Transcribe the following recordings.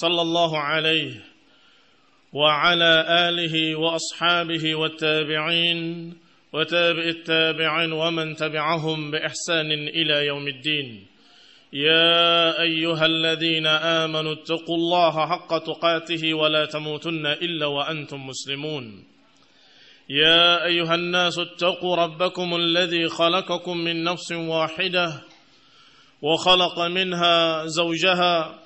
صلى الله عليه وعلى آله وأصحابه والتابعين وتابع التابعين ومن تبعهم بإحسان إلى يوم الدين يا أيها الذين آمنوا اتقوا الله حق تقاته ولا تموتن إلا وأنتم مسلمون يا أيها الناس اتقوا ربكم الذي خلقكم من نفس واحدة وخلق منها زوجها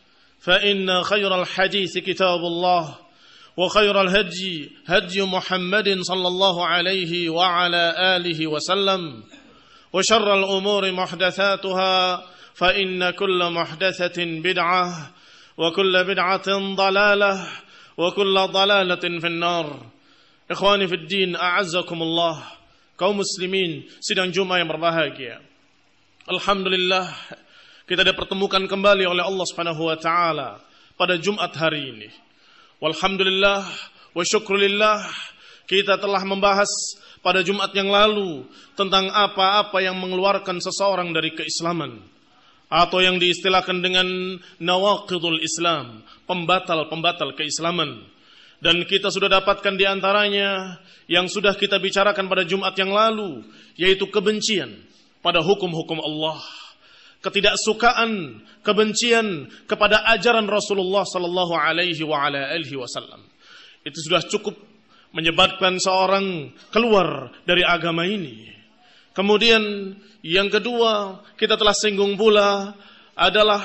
فإن خير الحديث كتاب الله وخير الهدي هدي محمد صلى الله عليه وعلى آله وسلم وشر الأمور محدثاتها فإن كل محدثة بدعة وكل بدعة ضلالة وكل ضلالة في النار إخواني في الدين أعزكم الله kaum muslimin sidang Jumat yang berbahagia. Alhamdulillah kita dipertemukan kembali oleh Allah Subhanahu wa taala pada Jumat hari ini. Walhamdulillah wa syukrulillah kita telah membahas pada Jumat yang lalu tentang apa-apa yang mengeluarkan seseorang dari keislaman atau yang diistilahkan dengan nawaqidul Islam, pembatal-pembatal keislaman. Dan kita sudah dapatkan di antaranya yang sudah kita bicarakan pada Jumat yang lalu, yaitu kebencian pada hukum-hukum Allah ketidaksukaan, kebencian kepada ajaran Rasulullah sallallahu alaihi wa ala alihi wasallam. Itu sudah cukup menyebabkan seorang keluar dari agama ini. Kemudian yang kedua, kita telah singgung pula adalah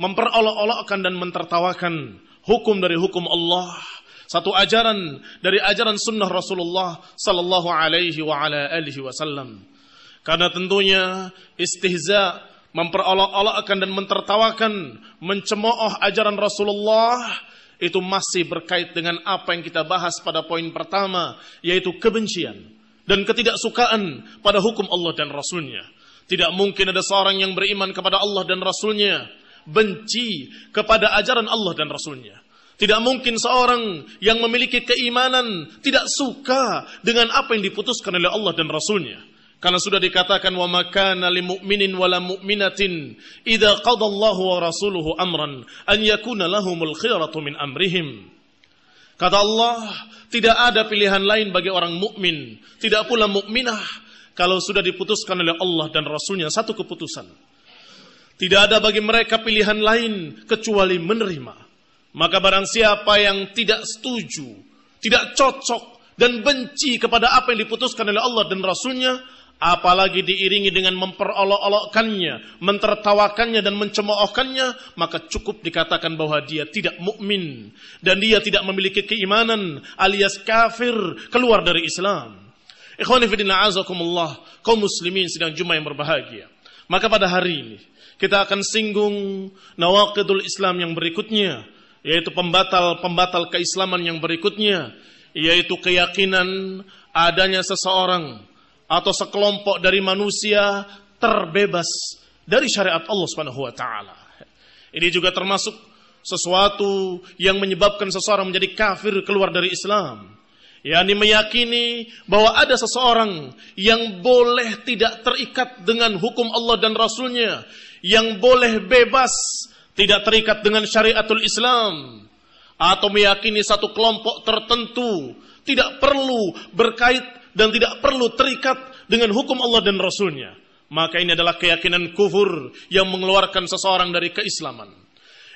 memperolok-olokkan dan mentertawakan hukum dari hukum Allah satu ajaran dari ajaran sunnah Rasulullah sallallahu alaihi wa ala alihi wasallam. Karena tentunya istihza memperolok-olokkan dan mentertawakan, mencemooh ajaran Rasulullah itu masih berkait dengan apa yang kita bahas pada poin pertama, yaitu kebencian dan ketidaksukaan pada hukum Allah dan Rasulnya. Tidak mungkin ada seorang yang beriman kepada Allah dan Rasulnya benci kepada ajaran Allah dan Rasulnya. Tidak mungkin seorang yang memiliki keimanan tidak suka dengan apa yang diputuskan oleh Allah dan Rasulnya. Karena sudah dikatakan wa makana lil mu'minin wala mu'minatin idza qadallahu wa rasuluhu amran an yakuna lahumul khiyaratu min amrihim. Kata Allah, tidak ada pilihan lain bagi orang mukmin, tidak pula mukminah kalau sudah diputuskan oleh Allah dan Rasulnya satu keputusan. Tidak ada bagi mereka pilihan lain kecuali menerima. Maka barang siapa yang tidak setuju, tidak cocok dan benci kepada apa yang diputuskan oleh Allah dan Rasulnya, apalagi diiringi dengan memperolok-olokkannya, mentertawakannya dan mencemoohkannya, maka cukup dikatakan bahwa dia tidak mukmin dan dia tidak memiliki keimanan alias kafir keluar dari Islam. Ikhwani fi azakumullah, kaum muslimin sedang Jumat yang berbahagia. Maka pada hari ini kita akan singgung nawaqidul Islam yang berikutnya, yaitu pembatal-pembatal keislaman yang berikutnya, yaitu keyakinan adanya seseorang atau sekelompok dari manusia terbebas dari syariat Allah Subhanahu wa taala. Ini juga termasuk sesuatu yang menyebabkan seseorang menjadi kafir keluar dari Islam. yakni meyakini bahwa ada seseorang yang boleh tidak terikat dengan hukum Allah dan Rasulnya, yang boleh bebas tidak terikat dengan syariatul Islam, atau meyakini satu kelompok tertentu tidak perlu berkait dan tidak perlu terikat dengan hukum Allah dan Rasulnya. Maka ini adalah keyakinan kufur yang mengeluarkan seseorang dari keislaman.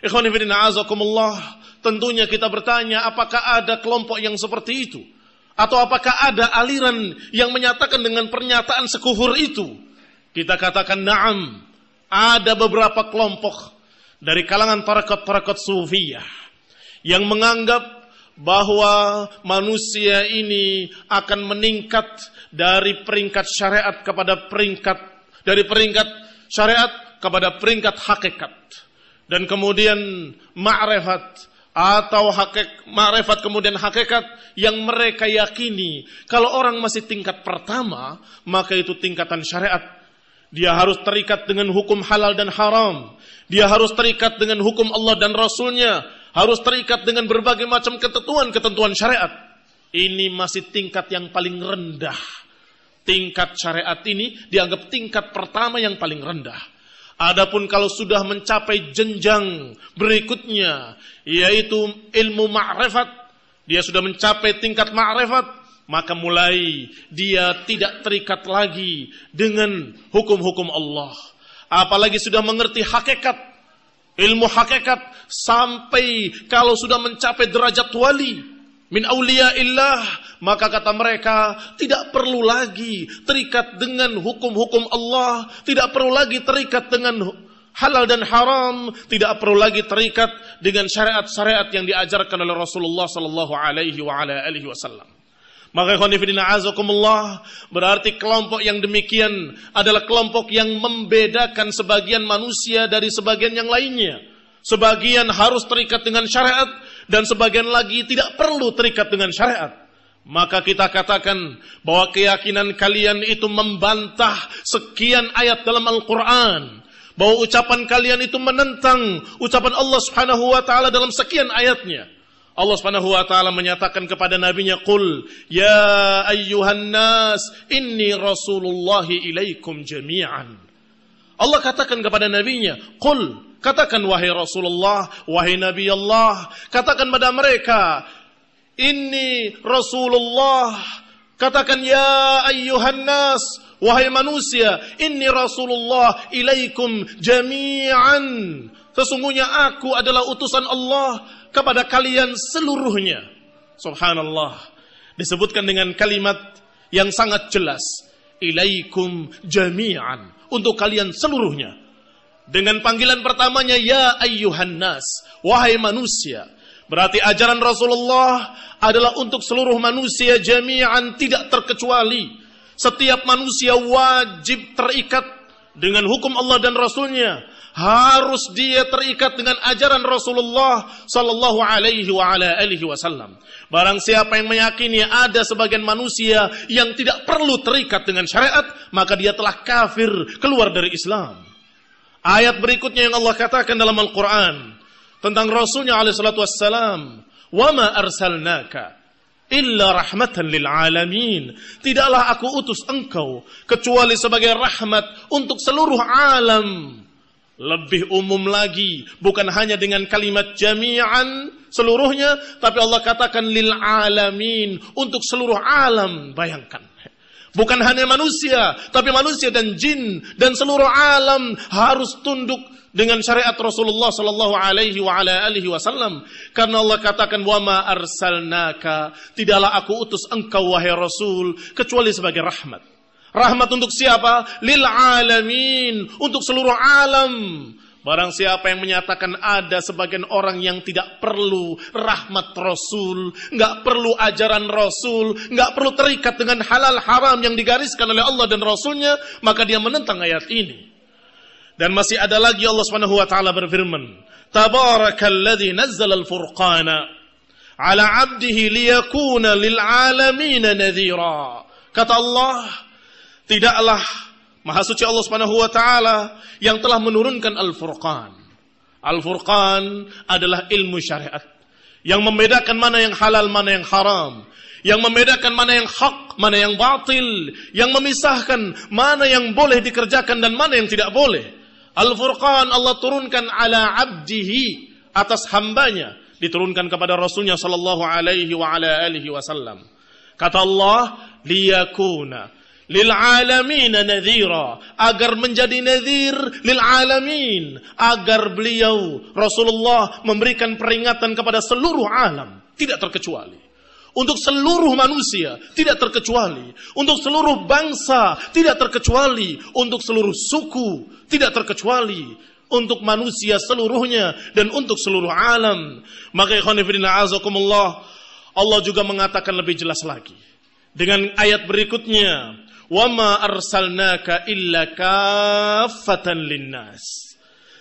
Ikhwanifidina azakumullah, tentunya kita bertanya apakah ada kelompok yang seperti itu? Atau apakah ada aliran yang menyatakan dengan pernyataan sekufur itu? Kita katakan na'am, ada beberapa kelompok dari kalangan tarekat-tarekat sufiyah yang menganggap bahwa manusia ini akan meningkat dari peringkat syariat kepada peringkat dari peringkat syariat kepada peringkat hakikat dan kemudian ma'rifat atau hakik ma'rifat kemudian hakikat yang mereka yakini kalau orang masih tingkat pertama maka itu tingkatan syariat dia harus terikat dengan hukum halal dan haram. Dia harus terikat dengan hukum Allah dan Rasulnya harus terikat dengan berbagai macam ketentuan-ketentuan syariat. Ini masih tingkat yang paling rendah. Tingkat syariat ini dianggap tingkat pertama yang paling rendah. Adapun kalau sudah mencapai jenjang berikutnya, yaitu ilmu ma'rifat, dia sudah mencapai tingkat ma'rifat, maka mulai dia tidak terikat lagi dengan hukum-hukum Allah. Apalagi sudah mengerti hakikat Ilmu hakikat sampai kalau sudah mencapai derajat wali min aulia illah maka kata mereka tidak perlu lagi terikat dengan hukum-hukum Allah, tidak perlu lagi terikat dengan halal dan haram, tidak perlu lagi terikat dengan syariat-syariat yang diajarkan oleh Rasulullah sallallahu alaihi wasallam. Maka khonifidina azakumullah berarti kelompok yang demikian adalah kelompok yang membedakan sebagian manusia dari sebagian yang lainnya. Sebagian harus terikat dengan syariat dan sebagian lagi tidak perlu terikat dengan syariat. Maka kita katakan bahwa keyakinan kalian itu membantah sekian ayat dalam Al-Quran. Bahwa ucapan kalian itu menentang ucapan Allah subhanahu wa ta'ala dalam sekian ayatnya. Allah Subhanahu wa taala menyatakan kepada nabinya qul ya ayyuhan nas inni rasulullah ilaikum jami'an Allah katakan kepada nabinya qul katakan wahai rasulullah wahai nabi Allah katakan kepada mereka inni rasulullah katakan ya ayyuhan nas wahai manusia inni rasulullah ilaikum jami'an sesungguhnya aku adalah utusan Allah kepada kalian seluruhnya. Subhanallah. Disebutkan dengan kalimat yang sangat jelas. Ilaikum jami'an. Untuk kalian seluruhnya. Dengan panggilan pertamanya, Ya ayyuhan Wahai manusia. Berarti ajaran Rasulullah adalah untuk seluruh manusia jami'an tidak terkecuali. Setiap manusia wajib terikat dengan hukum Allah dan Rasulnya harus dia terikat dengan ajaran Rasulullah sallallahu alaihi wa ala alihi wasallam. Barang siapa yang meyakini ada sebagian manusia yang tidak perlu terikat dengan syariat, maka dia telah kafir keluar dari Islam. Ayat berikutnya yang Allah katakan dalam Al-Qur'an tentang Rasulnya alaihi salatu wassalam, "Wa ma arsalnaka" illa rahmatan lil alamin. Tidaklah aku utus engkau kecuali sebagai rahmat untuk seluruh alam. Lebih umum lagi, bukan hanya dengan kalimat jami'an seluruhnya, tapi Allah katakan lil alamin untuk seluruh alam. Bayangkan. Bukan hanya manusia, tapi manusia dan jin dan seluruh alam harus tunduk dengan syariat Rasulullah sallallahu alaihi wasallam karena Allah katakan wa ma arsalnaka tidaklah aku utus engkau wahai rasul kecuali sebagai rahmat Rahmat untuk siapa? Lil alamin, untuk seluruh alam. Barang siapa yang menyatakan ada sebagian orang yang tidak perlu rahmat Rasul, nggak perlu ajaran Rasul, nggak perlu terikat dengan halal haram yang digariskan oleh Allah dan Rasulnya, maka dia menentang ayat ini. Dan masih ada lagi Allah Subhanahu wa taala berfirman, "Tabarakalladzi nazzal al-furqana ala 'abdihi liyakuna lil 'alamin nadhira." Kata Allah, tidaklah Maha Suci Allah Subhanahu wa taala yang telah menurunkan Al-Furqan. Al-Furqan adalah ilmu syariat yang membedakan mana yang halal mana yang haram, yang membedakan mana yang hak mana yang batil, yang memisahkan mana yang boleh dikerjakan dan mana yang tidak boleh. Al-Furqan Allah turunkan ala abdihi atas hambanya diturunkan kepada Rasulnya Sallallahu Alaihi Wasallam. Kata Allah, liyakuna lil alamin nadhira agar menjadi nadhir lil alamin agar beliau Rasulullah memberikan peringatan kepada seluruh alam tidak terkecuali untuk seluruh manusia tidak terkecuali untuk seluruh bangsa tidak terkecuali untuk seluruh suku tidak terkecuali untuk manusia seluruhnya dan untuk seluruh alam. Maka fillah azakumullah, Allah juga mengatakan lebih jelas lagi. Dengan ayat berikutnya, wama arsalnaka illa kafatan linnas.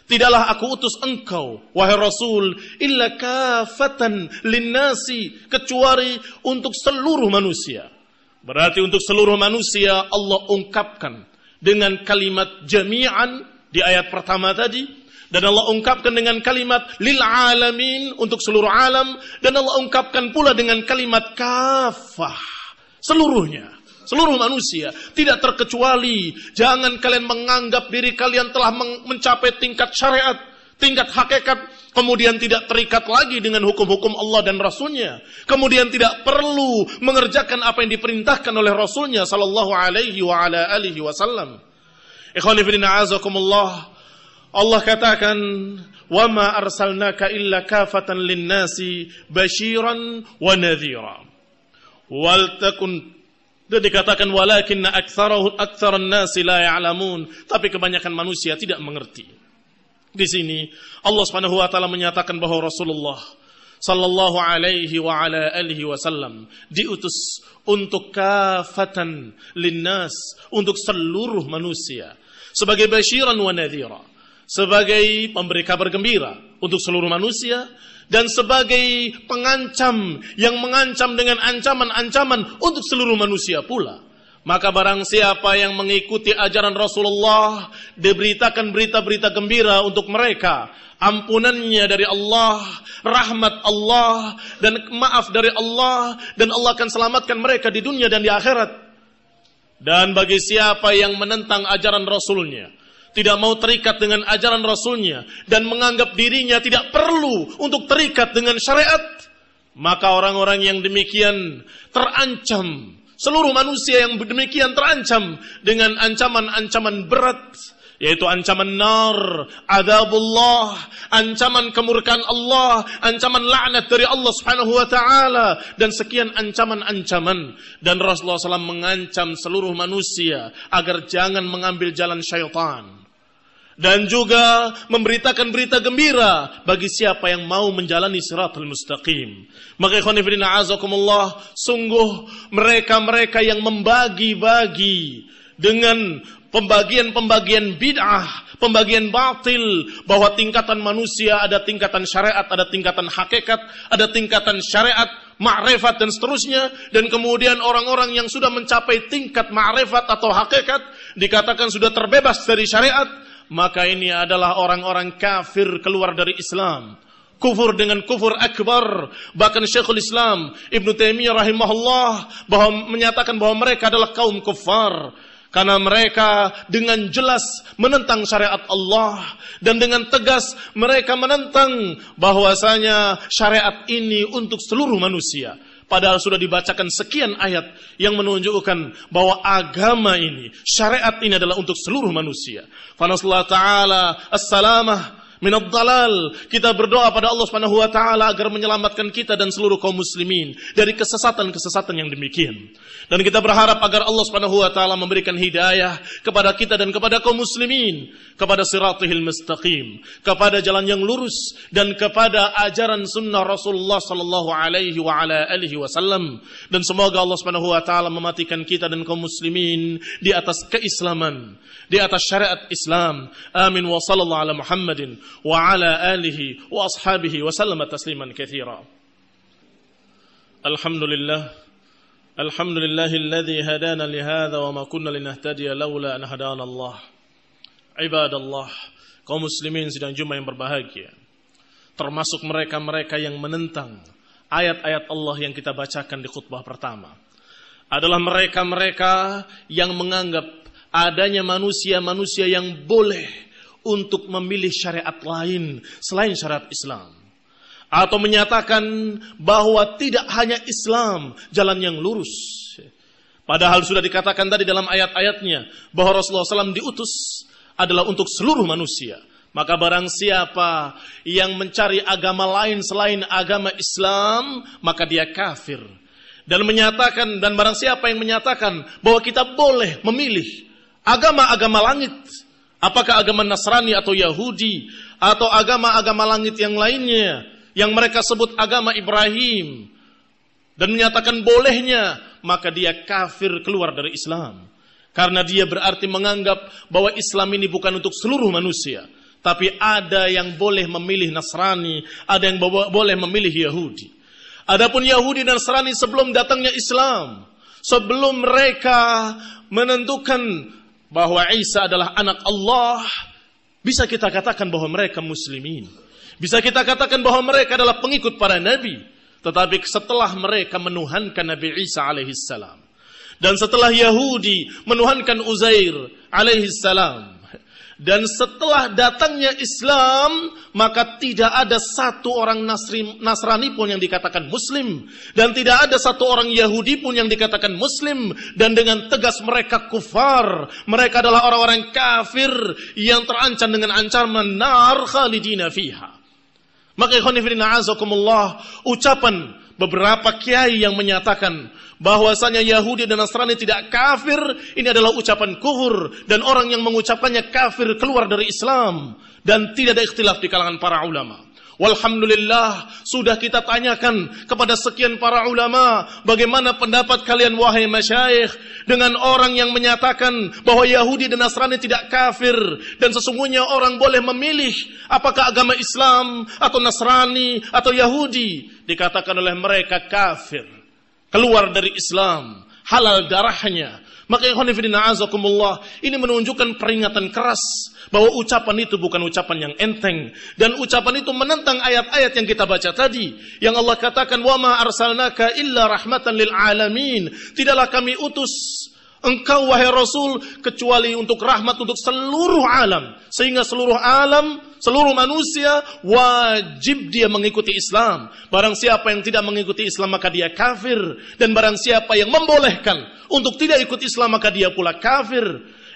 Tidaklah aku utus engkau, wahai Rasul, illa kafatan linnasi, kecuali untuk seluruh manusia. Berarti untuk seluruh manusia Allah ungkapkan dengan kalimat jami'an di ayat pertama tadi. Dan Allah ungkapkan dengan kalimat lil alamin untuk seluruh alam. Dan Allah ungkapkan pula dengan kalimat kafah. Seluruhnya seluruh manusia, tidak terkecuali. Jangan kalian menganggap diri kalian telah mencapai tingkat syariat, tingkat hakikat, kemudian tidak terikat lagi dengan hukum-hukum Allah dan Rasulnya. Kemudian tidak perlu mengerjakan apa yang diperintahkan oleh Rasulnya Sallallahu Alaihi wa ala alihi Wasallam. Allah katakan, وَمَا أَرْسَلْنَاكَ إِلَّا كَافَةً لِلنَّاسِ بَشِيرًا وَنَذِيرًا وَلْتَكُنْ dan dikatakan walakin aktsarahu aktsarun nasi la ya'lamun, tapi kebanyakan manusia tidak mengerti. Di sini Allah Subhanahu wa taala menyatakan bahwa Rasulullah sallallahu alaihi wa ala alihi wasallam diutus untuk kafatan linnas, untuk seluruh manusia sebagai basyiran wa nadhira, sebagai pemberi kabar gembira untuk seluruh manusia dan sebagai pengancam yang mengancam dengan ancaman-ancaman untuk seluruh manusia pula. Maka barang siapa yang mengikuti ajaran Rasulullah diberitakan berita-berita gembira untuk mereka, ampunannya dari Allah, rahmat Allah dan maaf dari Allah dan Allah akan selamatkan mereka di dunia dan di akhirat. Dan bagi siapa yang menentang ajaran Rasulnya, tidak mau terikat dengan ajaran Rasulnya dan menganggap dirinya tidak perlu untuk terikat dengan syariat, maka orang-orang yang demikian terancam. Seluruh manusia yang demikian terancam dengan ancaman-ancaman berat, yaitu ancaman nar, adabullah, ancaman kemurkaan Allah, ancaman laknat dari Allah Subhanahu wa taala dan sekian ancaman-ancaman dan Rasulullah SAW mengancam seluruh manusia agar jangan mengambil jalan syaitan dan juga memberitakan berita gembira bagi siapa yang mau menjalani siratul mustaqim. Maka ikhwan azakumullah, sungguh mereka-mereka yang membagi-bagi dengan pembagian-pembagian bid'ah, pembagian batil, bahwa tingkatan manusia ada tingkatan syariat, ada tingkatan hakikat, ada tingkatan syariat, ma'rifat dan seterusnya dan kemudian orang-orang yang sudah mencapai tingkat ma'rifat atau hakikat dikatakan sudah terbebas dari syariat maka ini adalah orang-orang kafir keluar dari Islam. Kufur dengan kufur akbar. Bahkan Syekhul Islam Ibnu Taimiyah rahimahullah bahwa menyatakan bahwa mereka adalah kaum kufar. Karena mereka dengan jelas menentang syariat Allah dan dengan tegas mereka menentang bahwasanya syariat ini untuk seluruh manusia. Padahal sudah dibacakan sekian ayat yang menunjukkan bahwa agama ini, syariat ini adalah untuk seluruh manusia. Fa ta'ala assalamah, minad dalal. Kita berdoa pada Allah Subhanahu wa taala agar menyelamatkan kita dan seluruh kaum muslimin dari kesesatan-kesesatan yang demikian. Dan kita berharap agar Allah Subhanahu wa taala memberikan hidayah kepada kita dan kepada kaum muslimin kepada Siratul mustaqim, kepada jalan yang lurus dan kepada ajaran sunnah Rasulullah sallallahu alaihi wa ala alihi wasallam. Dan semoga Allah Subhanahu wa taala mematikan kita dan kaum muslimin di atas keislaman, di atas syariat Islam. Amin wa sallallahu ala Muhammadin alihi آله وأصحابه wa تسليما كثيرا الحمد لله الحمد لله الذي هدانا لهذا وما كنا kunna لولا lawla an الله عباد الله kaum muslimin sidang Jumat yang berbahagia termasuk mereka-mereka yang menentang ayat-ayat Allah yang kita bacakan di khutbah pertama adalah mereka-mereka yang menganggap adanya manusia-manusia yang boleh untuk memilih syariat lain selain syariat Islam. Atau menyatakan bahwa tidak hanya Islam jalan yang lurus. Padahal sudah dikatakan tadi dalam ayat-ayatnya bahwa Rasulullah SAW diutus adalah untuk seluruh manusia. Maka barang siapa yang mencari agama lain selain agama Islam, maka dia kafir. Dan menyatakan, dan barang siapa yang menyatakan bahwa kita boleh memilih agama-agama langit Apakah agama Nasrani atau Yahudi atau agama-agama langit yang lainnya yang mereka sebut agama Ibrahim dan menyatakan bolehnya, maka dia kafir keluar dari Islam. Karena dia berarti menganggap bahwa Islam ini bukan untuk seluruh manusia, tapi ada yang boleh memilih Nasrani, ada yang boleh memilih Yahudi. Adapun Yahudi dan Nasrani sebelum datangnya Islam, sebelum mereka menentukan bahwa Isa adalah anak Allah, bisa kita katakan bahwa mereka muslimin. Bisa kita katakan bahwa mereka adalah pengikut para nabi. Tetapi setelah mereka menuhankan Nabi Isa alaihissalam. Dan setelah Yahudi menuhankan Uzair alaihissalam. Dan setelah datangnya Islam, maka tidak ada satu orang Nasri, Nasrani pun yang dikatakan Muslim. Dan tidak ada satu orang Yahudi pun yang dikatakan Muslim. Dan dengan tegas mereka kufar. Mereka adalah orang-orang kafir yang terancam dengan ancaman nar khalidina fiha. Maka ikhwanifirina azakumullah, ucapan beberapa kiai yang menyatakan bahwasanya Yahudi dan Nasrani tidak kafir, ini adalah ucapan kuhur dan orang yang mengucapkannya kafir keluar dari Islam dan tidak ada ikhtilaf di kalangan para ulama. Walhamdulillah, sudah kita tanyakan kepada sekian para ulama, bagaimana pendapat kalian wahai masyayikh dengan orang yang menyatakan bahwa Yahudi dan Nasrani tidak kafir dan sesungguhnya orang boleh memilih apakah agama Islam atau Nasrani atau Yahudi dikatakan oleh mereka kafir, keluar dari Islam, halal darahnya. Maka ini menunjukkan peringatan keras bahwa ucapan itu bukan ucapan yang enteng dan ucapan itu menentang ayat-ayat yang kita baca tadi yang Allah katakan wa ma arsalnaka illa rahmatan lil alamin tidaklah kami utus engkau wahai rasul kecuali untuk rahmat untuk seluruh alam sehingga seluruh alam seluruh manusia wajib dia mengikuti Islam barang siapa yang tidak mengikuti Islam maka dia kafir dan barang siapa yang membolehkan untuk tidak ikut Islam maka dia pula kafir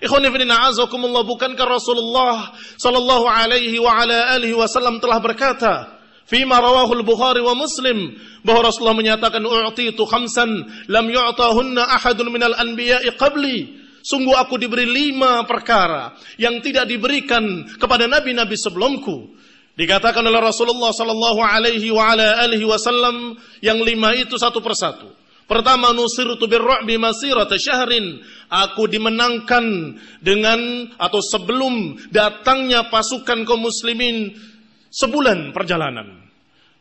Ikhwan ibn a'azakumullah bukankah Rasulullah sallallahu alaihi wa ala alihi wasallam telah berkata Fima rawahul Bukhari wa Muslim bahwa Rasulullah menyatakan u'titu khamsan lam yu'tahunna ahadun minal anbiya'i qabli Sungguh aku diberi lima perkara yang tidak diberikan kepada nabi-nabi sebelumku. Dikatakan oleh Rasulullah sallallahu alaihi wa ala alihi wasallam yang lima itu satu persatu. Pertama nusirtu birra'bi masirata syahrin. Aku dimenangkan dengan atau sebelum datangnya pasukan kaum muslimin sebulan perjalanan.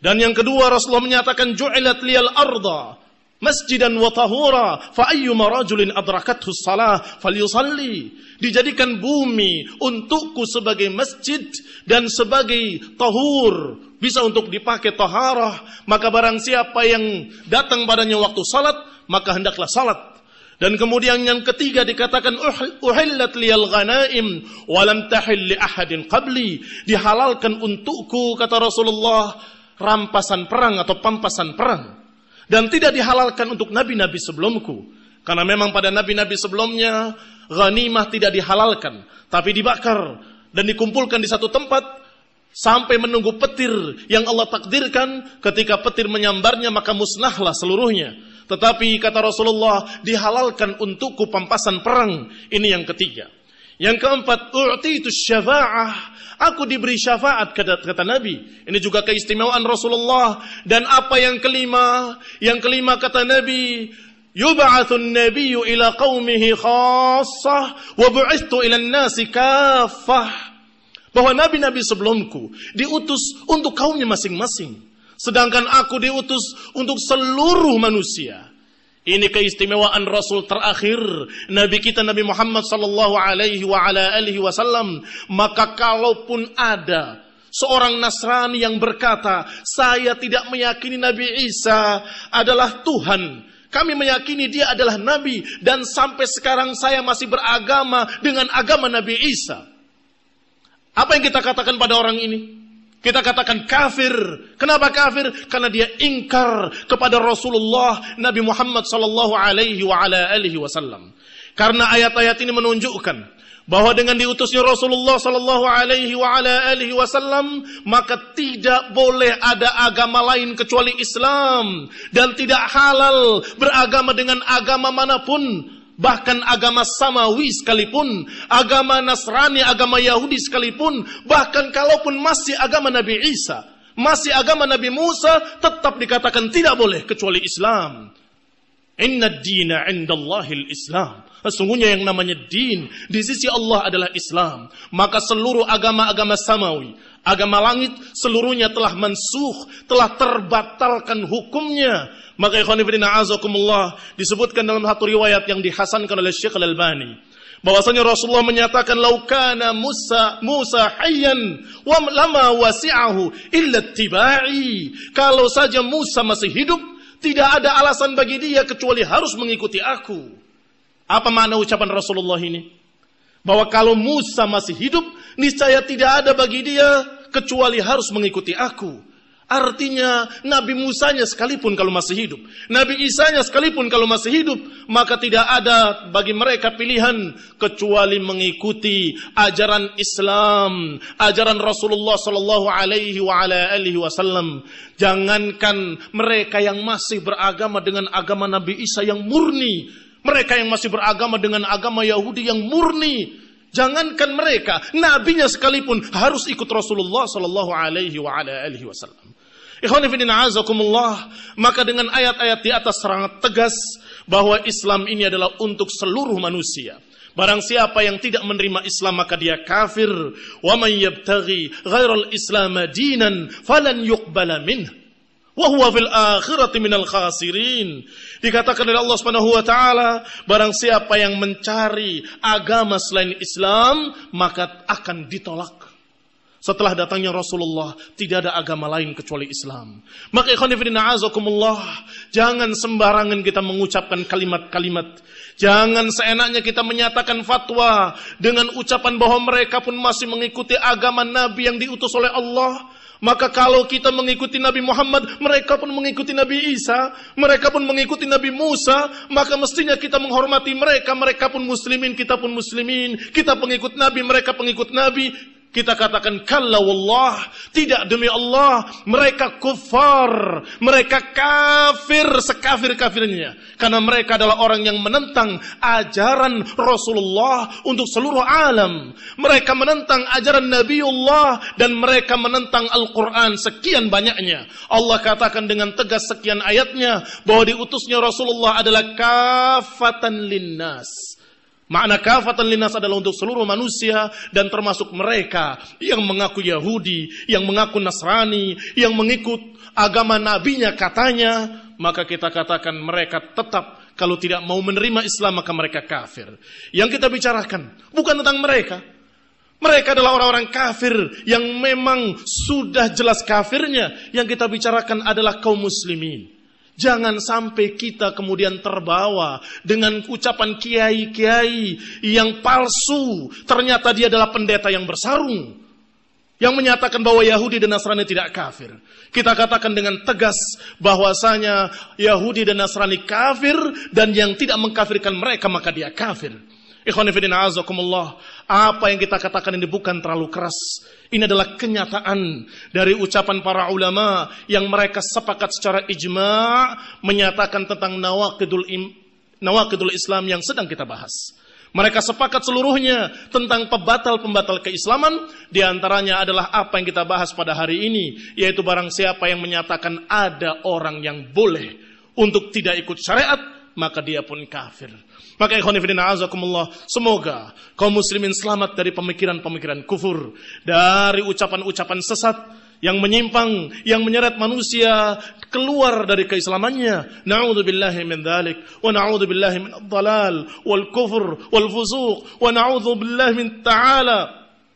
Dan yang kedua Rasulullah menyatakan ju'ilat liyal ardha masjidan wa tahura fa ayyuma rajulin adrakathu shalah falyusalli dijadikan bumi untukku sebagai masjid dan sebagai tahur bisa untuk dipakai taharah maka barang siapa yang datang padanya waktu salat maka hendaklah salat dan kemudian yang ketiga dikatakan uhillat liyal ghanaim walam tahil li ahadin qabli dihalalkan untukku kata Rasulullah rampasan perang atau pampasan perang dan tidak dihalalkan untuk nabi-nabi sebelumku. Karena memang pada nabi-nabi sebelumnya ghanimah tidak dihalalkan, tapi dibakar dan dikumpulkan di satu tempat sampai menunggu petir yang Allah takdirkan ketika petir menyambarnya maka musnahlah seluruhnya. Tetapi kata Rasulullah dihalalkan untukku pampasan perang. Ini yang ketiga. Yang keempat, itu syafa'ah. Aku diberi syafaat, kata, kata Nabi. Ini juga keistimewaan Rasulullah. Dan apa yang kelima? Yang kelima kata Nabi, yubathun nabiyyu ila qaumihi khassah wa ila nasi kaffah. Bahwa nabi-nabi sebelumku diutus untuk kaumnya masing-masing. Sedangkan aku diutus untuk seluruh manusia. Ini keistimewaan Rasul terakhir Nabi kita Nabi Muhammad sallallahu alaihi wasallam. Maka kalaupun ada seorang Nasrani yang berkata, saya tidak meyakini Nabi Isa adalah Tuhan. Kami meyakini dia adalah Nabi dan sampai sekarang saya masih beragama dengan agama Nabi Isa. Apa yang kita katakan pada orang ini? Kita katakan kafir. Kenapa kafir? Karena dia ingkar kepada Rasulullah Nabi Muhammad sallallahu alaihi wa ala alihi wasallam. Karena ayat-ayat ini menunjukkan bahwa dengan diutusnya Rasulullah sallallahu alaihi wa ala alihi wasallam maka tidak boleh ada agama lain kecuali Islam dan tidak halal beragama dengan agama manapun Bahkan agama Samawi sekalipun, agama Nasrani, agama Yahudi sekalipun, bahkan kalaupun masih agama Nabi Isa, masih agama Nabi Musa, tetap dikatakan tidak boleh kecuali Islam. Inna dina indallahi al-Islam. Sesungguhnya yang namanya din, di sisi Allah adalah Islam. Maka seluruh agama-agama Samawi, agama langit, seluruhnya telah mensuh, telah terbatalkan hukumnya. Maka ikhwan fillah azokumullah disebutkan dalam satu riwayat yang dihasankan oleh Syekh Al-Albani bahwasanya Rasulullah menyatakan laukana Musa Musa hayyan wa lama wasi'ahu illa tibai kalau saja Musa masih hidup tidak ada alasan bagi dia kecuali harus mengikuti aku apa makna ucapan Rasulullah ini bahwa kalau Musa masih hidup niscaya tidak ada bagi dia kecuali harus mengikuti aku Artinya Nabi Musanya sekalipun kalau masih hidup, Nabi Isanya sekalipun kalau masih hidup, maka tidak ada bagi mereka pilihan kecuali mengikuti ajaran Islam, ajaran Rasulullah sallallahu alaihi wasallam. Jangankan mereka yang masih beragama dengan agama Nabi Isa yang murni, mereka yang masih beragama dengan agama Yahudi yang murni, jangankan mereka, nabinya sekalipun harus ikut Rasulullah sallallahu alaihi wasallam. Maka dengan ayat-ayat di atas sangat tegas bahwa Islam ini adalah untuk seluruh manusia. Barang siapa yang tidak menerima Islam maka dia kafir. Wa man yabtaghi ghairal Islam dinan falan yuqbala minhu. Wa huwa fil akhirati minal khasirin. Dikatakan oleh Allah Subhanahu wa taala, barang siapa yang mencari agama selain Islam, maka akan ditolak. Setelah datangnya Rasulullah, tidak ada agama lain kecuali Islam. Maka ikhwanifidina azakumullah, jangan sembarangan kita mengucapkan kalimat-kalimat. Jangan seenaknya kita menyatakan fatwa dengan ucapan bahwa mereka pun masih mengikuti agama Nabi yang diutus oleh Allah. Maka kalau kita mengikuti Nabi Muhammad, mereka pun mengikuti Nabi Isa, mereka pun mengikuti Nabi Musa, maka mestinya kita menghormati mereka, mereka pun muslimin, kita pun muslimin, kita pengikut Nabi, mereka pengikut Nabi, kita katakan kalla wallah, tidak demi Allah, mereka kufar, mereka kafir sekafir-kafirnya. Karena mereka adalah orang yang menentang ajaran Rasulullah untuk seluruh alam. Mereka menentang ajaran Nabiullah dan mereka menentang Al-Quran sekian banyaknya. Allah katakan dengan tegas sekian ayatnya bahwa diutusnya Rasulullah adalah kafatan linnas Makna kafatan linas adalah untuk seluruh manusia dan termasuk mereka yang mengaku Yahudi, yang mengaku Nasrani, yang mengikut agama nabinya katanya, maka kita katakan mereka tetap kalau tidak mau menerima Islam maka mereka kafir. Yang kita bicarakan bukan tentang mereka. Mereka adalah orang-orang kafir yang memang sudah jelas kafirnya. Yang kita bicarakan adalah kaum muslimin. Jangan sampai kita kemudian terbawa dengan ucapan kiai-kiai yang palsu. Ternyata dia adalah pendeta yang bersarung. Yang menyatakan bahwa Yahudi dan Nasrani tidak kafir. Kita katakan dengan tegas bahwasanya Yahudi dan Nasrani kafir dan yang tidak mengkafirkan mereka maka dia kafir. Ikhwanifidina azakumullah. Apa yang kita katakan ini bukan terlalu keras. Ini adalah kenyataan dari ucapan para ulama yang mereka sepakat secara ijma menyatakan tentang nawakidul, im, nawakidul Islam yang sedang kita bahas. Mereka sepakat seluruhnya tentang pembatal-pembatal keislaman. Di antaranya adalah apa yang kita bahas pada hari ini. Yaitu barang siapa yang menyatakan ada orang yang boleh untuk tidak ikut syariat maka dia pun kafir. Maka ikhwanifidin a'azakumullah, semoga kaum muslimin selamat dari pemikiran-pemikiran kufur, dari ucapan-ucapan sesat, yang menyimpang, yang menyeret manusia keluar dari keislamannya. billahi min dhalik, wa billahi min dhalal wal kufur wal fusuq wa billahi min ta'ala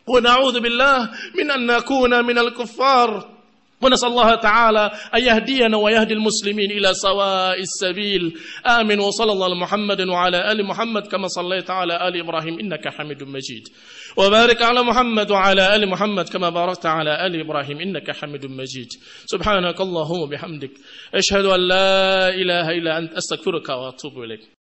wa billahi min an nakuna min al-kuffar. ونسأل الله تعالى أن يهدينا ويهدي المسلمين إلى سواء السبيل آمين وصلى الله على محمد وعلى آل محمد كما صليت على آل إبراهيم إنك حميد مجيد وبارك على محمد وعلى آل محمد كما باركت على آل إبراهيم إنك حميد مجيد سبحانك اللهم وبحمدك أشهد أن لا إله إلا أنت أستغفرك وأتوب إليك